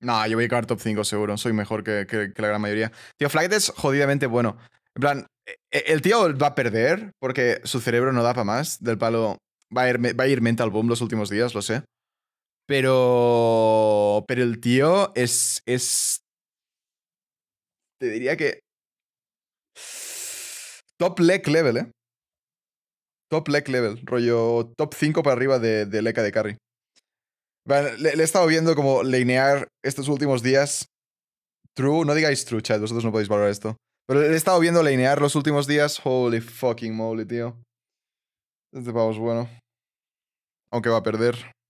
No, yo voy a acabar top 5 seguro, soy mejor que, la gran mayoría. Tío, Flight es jodidamente bueno. En plan, e, e, el tío va a perder porque su cerebro no da para más. Del palo. Va a, ir, va a mental boom los últimos días, lo sé. Pero. Pero el tío es. es. Te diría que. Top leg level, eh. Top leg level. Rollo top 5 para arriba de, de leca de carry. Le, he estado viendo como linear estos últimos días. True, no digáis true, chat, vosotros no podéis valorar esto. Pero le he estado viendo linear los últimos días. Holy fucking moly, tío. Este pavo es bueno. Aunque va a perder.